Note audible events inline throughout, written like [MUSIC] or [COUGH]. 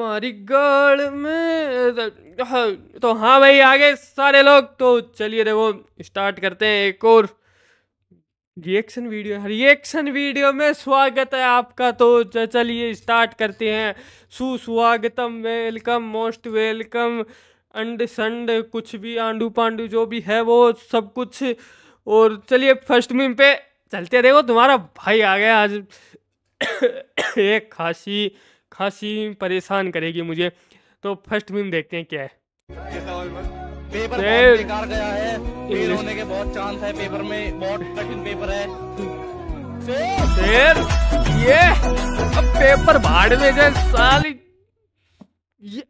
तुम्हारी गढ़ में हाँ, तो हाँ भाई आगे सारे लोग तो चलिए देखो स्टार्ट करते हैं एक और रिएक्शन वीडियो रिएक्शन वीडियो में स्वागत है आपका तो चलिए स्टार्ट करते हैं सुस्वागतम वेलकम मोस्ट वेलकम अंड संड कुछ भी आंडू पांडू जो भी है वो सब कुछ और चलिए फर्स्ट मीम पे चलते देखो तुम्हारा भाई आ गया आज [COUGHS] एक खासी खासी परेशान करेगी मुझे तो फर्स्ट मीम देखते हैं क्या है पेपर तो बेकार गया है फेल होने के बहुत चांस है पेपर में बहुत कठिन पेपर है शेर तो ये अब पेपर भाड़ में जाए साली ये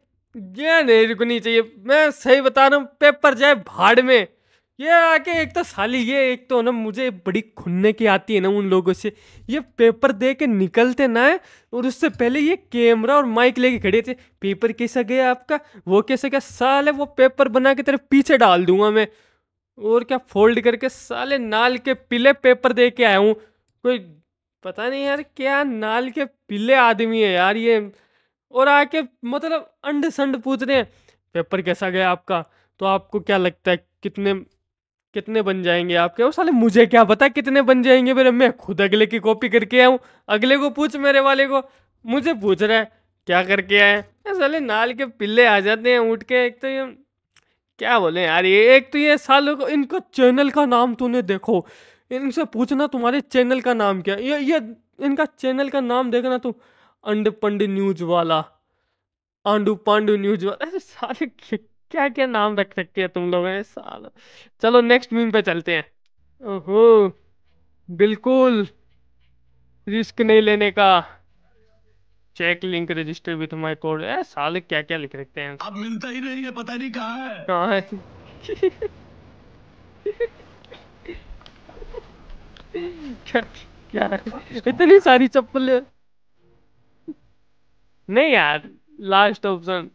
ये नहीं रुकनी चाहिए मैं सही बता रहा हूँ पेपर जाए भाड़ में ये आके एक तो साली ये एक तो ना मुझे बड़ी खुन्ने की आती है ना उन लोगों से ये पेपर दे के निकलते ना है और उससे पहले ये कैमरा और माइक लेके खड़े थे पेपर कैसा गया आपका वो कैसा गया साले वो पेपर बना के तेरे पीछे डाल दूंगा मैं और क्या फोल्ड करके साले नाल के पीले पेपर दे के आया हूँ कोई पता नहीं यार क्या नाल के पीले आदमी है यार ये और आके मतलब अंड संड पूछ रहे हैं पेपर कैसा गया आपका तो आपको क्या लगता है कितने कितने बन जाएंगे आपके वो साले मुझे क्या पता कितने बन जाएंगे मेरे मैं खुद अगले की कॉपी करके आऊँ अगले को पूछ मेरे वाले को मुझे पूछ रहा है क्या करके आए साले नाल के पिल्ले आ जाते हैं उठ के एक तो ये क्या बोले यार ये एक तो ये सालों को इनका चैनल का नाम तूने देखो इनसे पूछना तुम्हारे चैनल का नाम क्या ये ये इनका चैनल का नाम देखना तू अंड पंड न्यूज वाला आंडू पांडू न्यूज वाला सारे क्या क्या नाम रख सकती हैं तुम लोग हैं साल चलो नेक्स्ट मीम पे चलते हैं ओहो बिल्कुल रिस्क नहीं लेने का check link register with my code ए साल क्या क्या लिख रखते हैं अब मिलता ही नहीं है पता नहीं कहाँ है कहाँ है क्या क्या इतनी सारी चप्पल नहीं यार लास्ट ऑप्शन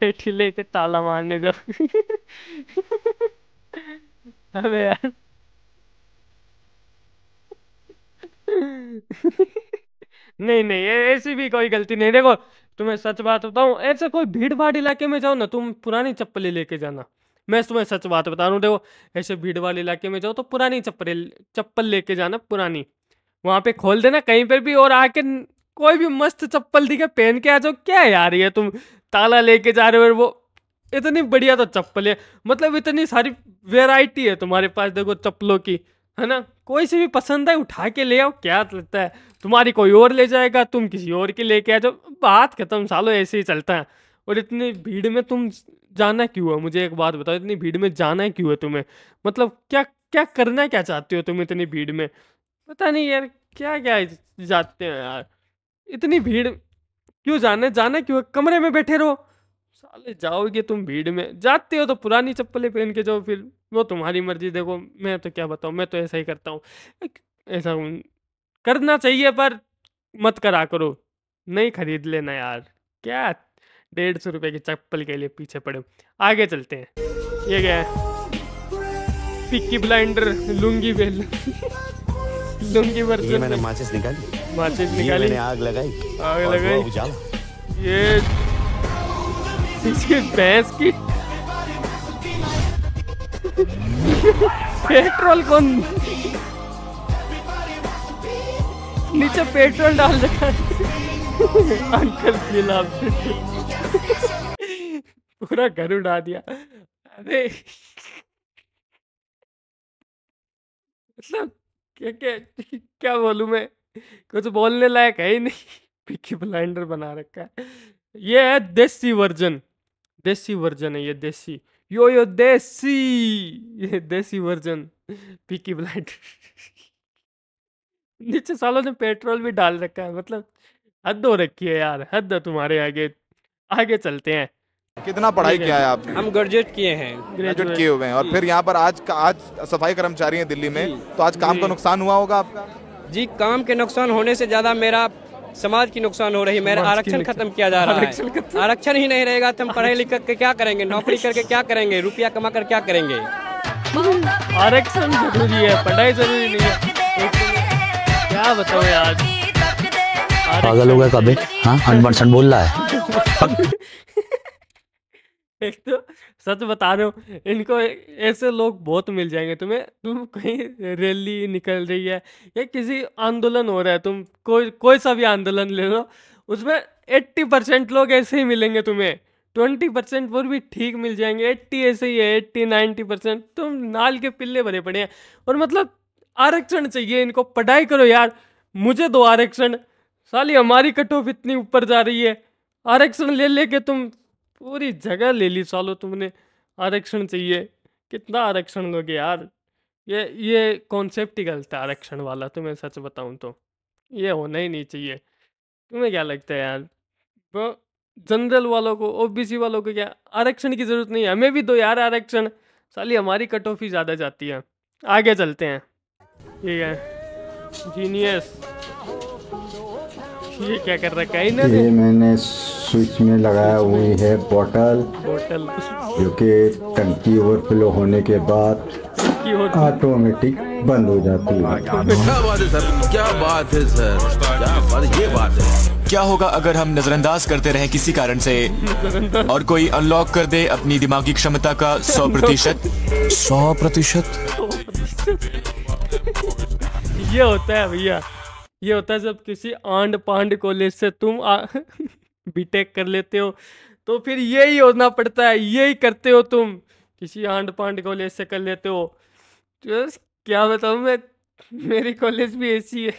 पेटी लेके ताला मारने का अबे यार नहीं नहीं ऐसी भी कोई गलती नहीं देखो तुम्हें सच बात बताऊं ऐसे कोई भीड़ भाड़ इलाके में जाओ ना तुम पुरानी चप्पलें लेके जाना मैं तुम्हें सच बात बता रहा हूँ देखो ऐसे भीड़ वाले इलाके में जाओ तो पुरानी चप्पल चप्पल लेके जाना पुरानी वहाँ पे खोल देना कहीं पर भी और आके कोई भी मस्त चप्पल दिखे पहन के आ जाओ क्या यार ये तुम ताला लेके जा रहे हो वो इतनी बढ़िया तो चप्पल है मतलब इतनी सारी वेराइटी है तुम्हारे पास देखो चप्पलों की है ना कोई सी भी पसंद है उठा के ले आओ क्या लगता है तुम्हारी कोई और ले जाएगा तुम किसी और की लेके आ जाओ बात खत्म सालों ऐसे ही चलता है और इतनी भीड़ में तुम जाना क्यों है मुझे एक बात बताओ इतनी भीड़ में जाना क्यों है तुम्हें मतलब क्या क्या करना क्या चाहते हो तुम इतनी भीड़ में पता नहीं यार क्या क्या जाते हो यार इतनी भीड़ क्यों जाने जाना क्यों कमरे में बैठे रहो साले जाओगे तुम भीड़ में जाते हो तो पुरानी चप्पलें पहन के जाओ फिर वो तुम्हारी मर्जी देखो मैं तो क्या बताऊँ मैं तो ऐसा ही करता हूँ ऐसा करना चाहिए पर मत करा करो नहीं खरीद लेना यार क्या डेढ़ सौ रुपये की चप्पल के लिए पीछे पड़े आगे चलते हैं ये क्या है पिक्की ब्लाइंडर लुंगी बेल [LAUGHS] लुंगी वर्जन मैंने माचिस निकाली माचिस निकाली मैंने आग लगाई आग लगाई ये इसकी भैंस की पेट्रोल कौन नीचे पेट्रोल डाल रखा अंकल गुलाब पूरा घर उड़ा दिया अरे मतलब क्या क्या क्या बोलूँ मैं [LAUGHS] कुछ बोलने लायक है ही नहीं [LAUGHS] पिकी ब्लाइंडर बना रखा है ये है देसी वर्जन देसी वर्जन है ये देसी यो यो देसी [LAUGHS] ये देसी वर्जन पिकी ब्लाइंडर नीचे सालों ने पेट्रोल भी डाल रखा है मतलब हद हो रखी है यार हद है तुम्हारे आगे आगे चलते हैं कितना पढ़ाई किया है आपने हम ग्रेजुएट किए हैं ग्रेजुएट किए हुए हैं और फिर यहाँ पर आज आज सफाई कर्मचारी हैं दिल्ली में तो आज काम का नुकसान हुआ होगा आपका जी काम के नुकसान होने से ज्यादा मेरा समाज की नुकसान हो रही है मेरा आरक्षण खत्म किया जा रहा है आरक्षण ही नहीं रहेगा तो हम पढ़े लिख करके क्या करेंगे नौकरी करके क्या करेंगे रुपया कमा कर क्या करेंगे आरक्षण जरूरी है पढ़ाई जरूरी नहीं है क्या बताओ यार पागल हो गया कभी हाँ अनबन बोल रहा है [LAUGHS] एक तो सच बता रहे हो इनको ऐसे लोग बहुत मिल जाएंगे तुम्हें तुम कहीं रैली निकल रही है या किसी आंदोलन हो रहा है तुम कोई कोई सा भी आंदोलन ले लो उसमें एट्टी परसेंट लोग ऐसे ही मिलेंगे तुम्हें ट्वेंटी परसेंट वो भी ठीक मिल जाएंगे एट्टी ऐसे ही है एट्टी नाइन्टी परसेंट तुम नाल के पिल्ले भरे पड़े हैं और मतलब आरक्षण चाहिए इनको पढ़ाई करो यार मुझे दो आरक्षण साली हमारी कट ऑफ इतनी ऊपर जा रही है आरक्षण ले लेके तुम पूरी जगह ले ली सालो तुमने आरक्षण चाहिए कितना आरक्षण लोगे यार ये ये कॉन्सेप्ट ही गलत है आरक्षण वाला तुम्हें सच बताऊँ तो ये होना ही नहीं चाहिए तुम्हें क्या लगता है यार वो तो जनरल वालों को ओबीसी वालों को क्या आरक्षण की ज़रूरत नहीं है हमें भी दो यार आरक्षण साली हमारी कट ऑफ ही ज़्यादा जाती है आगे चलते हैं ठीक है जीनियस ये क्या कर रखा है इन्होंने ये मैंने स्विच में लगाया हुई है बोतल बोतल जो कि टंकी ओवरफ्लो होने के बाद ऑटोमेटिक बंद हो जाती है क्या बात है सर क्या बात है सर क्या बात ये बात है क्या होगा अगर हम नजरअंदाज करते रहे किसी कारण से और कोई अनलॉक कर दे अपनी दिमागी क्षमता का [LAUGHS] सौ प्रतिशत सौ प्रतिशत ये होता है भैया ये होता है जब किसी आंड पांड कॉलेज से तुम बीटेक [LAUGHS] कर लेते हो तो फिर यही होना पड़ता है यही करते हो तुम किसी आंड पांड कॉलेज से कर लेते हो तो क्या बताऊँ मैं मेरी कॉलेज भी ऐसी है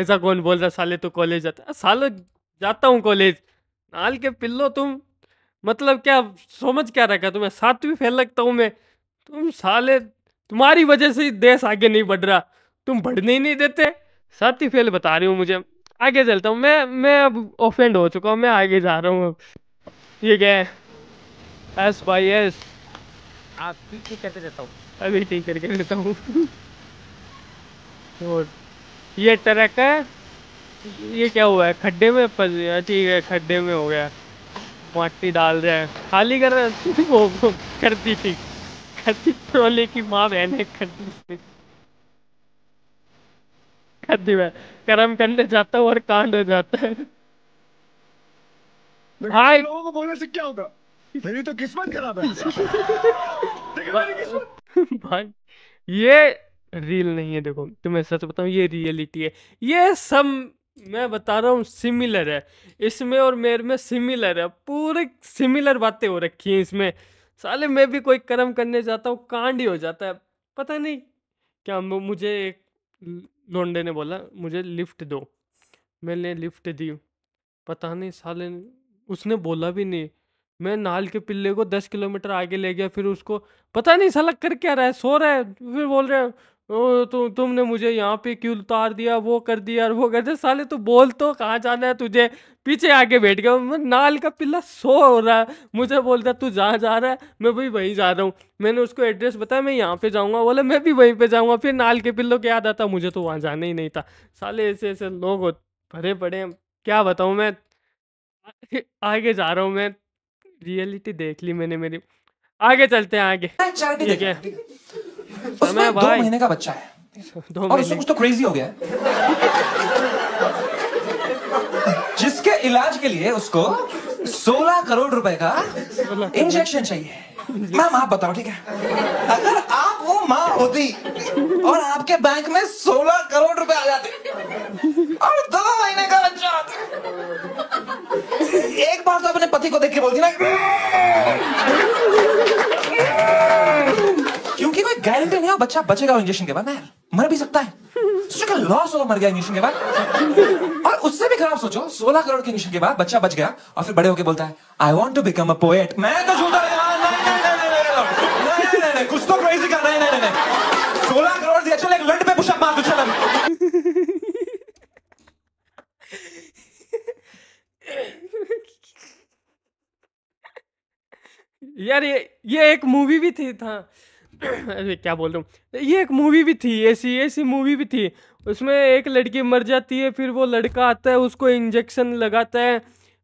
ऐसा कौन बोल रहा साले तो कॉलेज जाता साल जाता हूँ कॉलेज नाल के पिल्लो तुम मतलब क्या समझ क्या रखा तुम्हें सातवीं फैल लगता हूँ मैं तुम साले तुम्हारी वजह से देश आगे नहीं बढ़ रहा तुम बढ़ने ही नहीं देते सत्य फेल बता रही हूँ मुझे आगे चलता हूँ मैं मैं अब ऑफेंड हो चुका हूँ मैं आगे जा रहा हूँ अब ये क्या है एस बाई एस आप ठीक ठीक करते रहता हूँ अभी ठीक करके देता हूँ और ये ट्रक है ये क्या हुआ है खड्डे में फंस गया ठीक है खड्डे में हो गया माटी डाल रहे हैं खाली कर रहे हैं वो करती थी करती ट्रॉली की माँ बहन है करती थी आदमी है कर्म करने जाता हूँ और कांड हो जाता है हाँ लोगों को बोलने से क्या होगा मेरी तो किस्मत खराब है [LAUGHS] भाई ये रियल नहीं है देखो तुम्हें सच बताऊँ ये रियलिटी है ये सब मैं बता रहा हूँ सिमिलर है इसमें और मेरे में सिमिलर है पूरे सिमिलर बातें हो रखी हैं इसमें साले मैं भी कोई कर्म करने जाता हूँ कांड ही हो जाता है पता नहीं क्या मुझे लोंडे ने बोला मुझे लिफ्ट दो मैंने लिफ्ट दी पता नहीं साले उसने बोला भी नहीं मैं नाल के पिल्ले को दस किलोमीटर आगे ले गया फिर उसको पता नहीं साला कर क्या रहा है सो रहा है फिर बोल रहे ओ तु, तुमने मुझे यहाँ पे क्यों उतार दिया वो कर दिया और वो कर दिया साले तू बोल तो कहाँ जाना है तुझे पीछे आके बैठ गया नाल का पिल्ला सो हो रहा है मुझे बोलता तू जहाँ जा रहा है मैं भाई वहीं जा रहा हूँ मैंने उसको एड्रेस बताया मैं यहाँ पे जाऊँगा बोला मैं भी वहीं पे जाऊँगा फिर नाल के पिल्लों के याद आता मुझे तो वहाँ जाना ही नहीं था साले ऐसे ऐसे लोग भरे पड़े हैं क्या बताऊँ मैं आगे जा रहा हूँ मैं रियलिटी देख ली मैंने मेरी आगे चलते हैं आगे ठीक है उसमें दो महीने का बच्चा है [LAUGHS] और उसमें कुछ तो क्रेजी हो गया है जिसके इलाज के लिए उसको 16 करोड़ रुपए का इंजेक्शन चाहिए मैम आप बताओ ठीक है अगर आप वो माँ होती और आपके बैंक में 16 करोड़ रुपए आ जाते और दो महीने का बच्चा एक बार तो अपने पति को देख के बोलती ना गारंटी नहीं हो बच्चा बचेगा इंजेक्शन के बाद मैं मर भी सकता है सोचो कि लॉस होगा मर गया इंजेक्शन के बाद और उससे भी खराब सोचो सोलह करोड़ के इंजेक्शन के बाद बच्चा बच गया और फिर बड़े होकर बोलता है I want to become a poet मैं तो झूठा कुछ तो क्रेजी का नहीं नहीं नहीं सोलह करोड़ दिया चलो एक लंड पे पुशअप मार दो चलो यार ये ये एक मूवी भी थी था [CLEARS THROAT] अरे क्या बोल रहा हूँ ये एक मूवी भी थी ऐसी ऐसी मूवी भी थी उसमें एक लड़की मर जाती है फिर वो लड़का आता है उसको इंजेक्शन लगाता है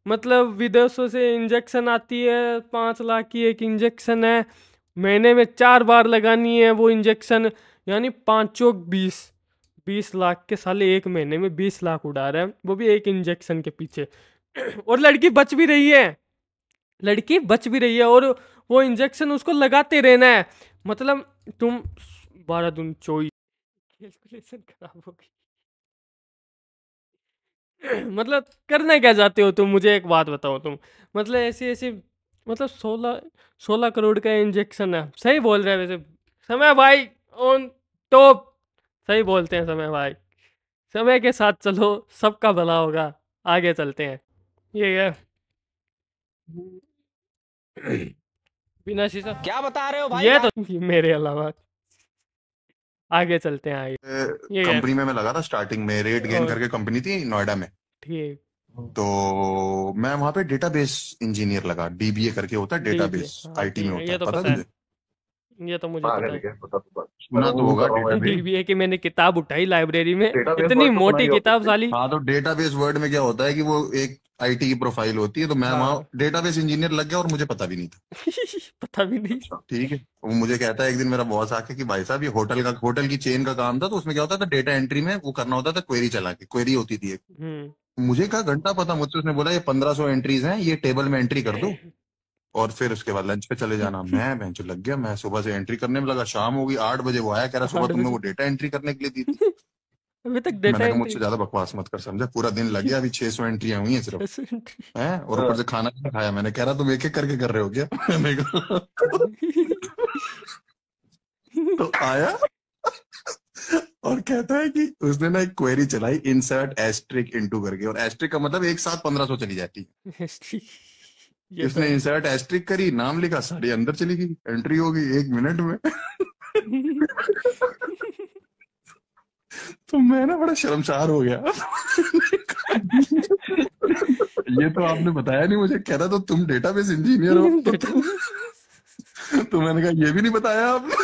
मतलब विदेशों से इंजेक्शन आती है पाँच लाख की एक इंजेक्शन है महीने में चार बार लगानी है वो इंजेक्शन यानी पाँचों बीस बीस लाख के साले एक महीने में बीस लाख उड़ा रहे हैं वो भी एक इंजेक्शन के पीछे [CLEARS THROAT] और लड़की बच भी रही है लड़की बच भी रही है और वो इंजेक्शन उसको लगाते रहना है मतलब तुम बारह दिन चौबीस कैलकुलेशन खराब हो गई मतलब करना क्या चाहते हो तुम मुझे एक बात बताओ तुम मतलब ऐसे ऐसे मतलब सोलह सोलह करोड़ का इंजेक्शन है सही बोल रहे हैं वैसे समय भाई ऑन टॉप सही बोलते हैं समय भाई समय के साथ चलो सबका भला होगा आगे चलते हैं ये है बिना शीशा क्या बता रहे हो भाई ये तो [LAUGHS] मेरे अलावा आगे चलते हैं आगे कंपनी में मैं लगा था स्टार्टिंग में रेट गेन करके कंपनी थी नोएडा में ठीक तो मैं वहां पे डेटाबेस इंजीनियर लगा डीबीए करके होता है डेटाबेस हाँ, आईटी में होता है तो पता है ये तो मुझे तो पता है सुना तो होगा डीबीए की मैंने किताब उठाई लाइब्रेरी में इतनी तो मोटी किताब साली हां तो डेटाबेस वर्ड में क्या होता है कि वो एक आईटी की प्रोफाइल होती है तो मैं वहाँ डेटाबेस हाँ। इंजीनियर लग गया और मुझे पता भी नहीं था [LAUGHS] पता भी नहीं ठीक है वो मुझे कहता है एक दिन मेरा बॉस आके कि भाई साहब ये होटल का होटल की चेन का काम था तो उसमें क्या होता था डेटा एंट्री में वो करना होता था क्वेरी चला के क्वेरी होती थी एक हम्म। मुझे क्या घंटा पता मुझसे उसने बोला ये पंद्रह सौ एंट्रीज हैं ये टेबल में एंट्री कर दो [LAUGHS] और फिर उसके बाद लंच पे चले जाना [LAUGHS] मैं बेंच लग गया मैं सुबह से एंट्री करने में लगा शाम होगी आठ बजे वो आया कह रहा सुबह तुमने वो डेटा एंट्री करने के लिए दी थी अभी तक डेटा मैंने मुझसे ज्यादा बकवास मत कर समझा पूरा दिन लग गया अभी सौ एंट्रियां हुई है सिर्फ है और ऊपर से हाँ। खाना नहीं खाया मैंने कह रहा तुम एक एक करके कर रहे हो क्या [LAUGHS] तो आया [LAUGHS] और कहता है कि उसने ना एक क्वेरी चलाई इंसर्ट एस्ट्रिक इनटू करके और एस्ट्रिक का मतलब एक साथ पंद्रह सौ चली जाती है इसने इंसर्ट तो- एस्ट्रिक करी नाम लिखा साड़ी अंदर चली गई एंट्री होगी एक मिनट में [LAUGHS] [LAUGHS] तो मैं ना बड़ा शर्मसार हो गया [LAUGHS] ये तो आपने बताया नहीं मुझे कह रहा तो तुम डेटाबेस इंजीनियर हो तो, [LAUGHS] तुम, तो मैंने कहा ये भी नहीं बताया आपने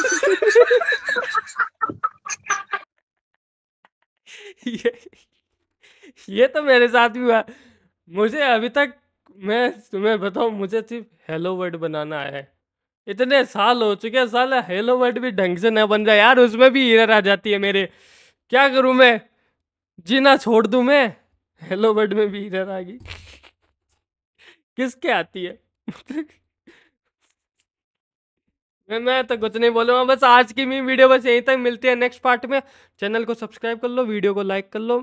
ये ये तो मेरे साथ भी हुआ मुझे अभी तक मैं तुम्हें बताऊं मुझे सिर्फ हेलो वर्ड बनाना है इतने साल हो चुके हैं साला हेलो वर्ड भी ढंग से ना बन रहा यार उसमें भी ईरर आ जाती है मेरे क्या करूँ मैं जीना छोड़ दू मैं हेलो बर्ड में भी इधर आ गई किसके आती है मैं तो कुछ नहीं बोलूँगा बस आज की मेरी वीडियो बस यहीं तक मिलती है नेक्स्ट पार्ट में चैनल को सब्सक्राइब कर लो वीडियो को लाइक कर लो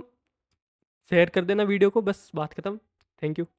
शेयर कर देना वीडियो को बस बात खत्म थैंक यू